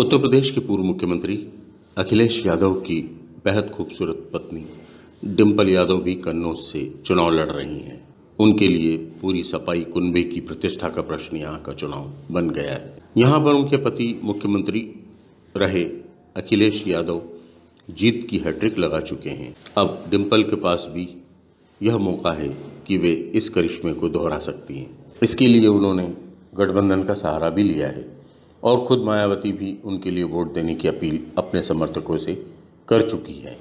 उत्तर प्रदेश के पूर्व मुख्यमंत्री अखिलेश यादव की बेहद खूबसूरत पत्नी डिम्पल यादव भी कन्नौज से चुनाव लड़ रही हैं उनके लिए पूरी सपाई कुनबे की प्रतिष्ठा का प्रश्न यहाँ का चुनाव बन गया है यहाँ पर उनके पति मुख्यमंत्री रहे अखिलेश यादव जीत की हैट्रिक लगा चुके हैं अब डिम्पल के पास भी यह मौका है कि वे इस करिश्मे को दोहरा सकती हैं इसके लिए उन्होंने गठबंधन का सहारा भी लिया है और खुद मायावती भी उनके लिए वोट देने की अपील अपने समर्थकों से कर चुकी है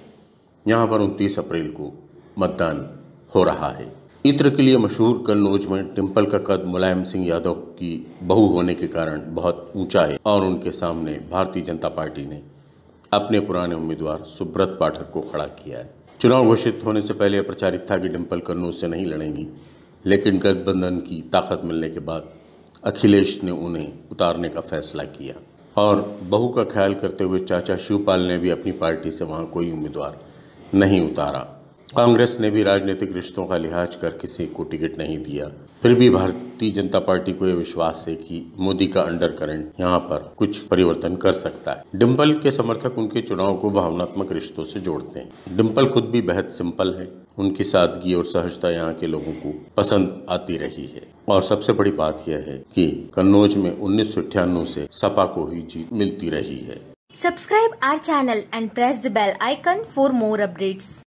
यहाँ पर उनतीस अप्रैल को मतदान हो रहा है इत्र के लिए मशहूर कन्नौज में टिम्पल का कद मुलायम सिंह यादव की बहू होने के कारण बहुत ऊंचा है और उनके सामने भारतीय जनता पार्टी ने अपने पुराने उम्मीदवार सुब्रत पाठक को खड़ा किया है चुनाव घोषित होने से पहले प्रचारित था कि डिम्पल कन्नौज से नहीं लड़ेंगी लेकिन गठबंधन की ताकत मिलने के बाद अखिलेश ने उन्हें उतारने का फैसला किया और बहू का ख्याल करते हुए चाचा शिवपाल ने भी अपनी पार्टी से वहाँ कोई उम्मीदवार नहीं उतारा कांग्रेस ने भी राजनीतिक रिश्तों का लिहाज कर किसी को टिकट नहीं दिया फिर भी भारतीय जनता पार्टी को यह विश्वास है कि मोदी का अंडर करंट यहाँ पर कुछ परिवर्तन कर सकता है डिम्पल के समर्थक उनके चुनाव को भावनात्मक रिश्तों से जोड़ते हैं डिम्पल खुद भी बेहद सिंपल है उनकी सादगी और सहजता यहाँ के लोगों को पसंद आती रही है और सबसे बड़ी बात यह है कि कन्नौज में उन्नीस से सपा को ही जीत मिलती रही है subscribe our channel and press the bell icon for more updates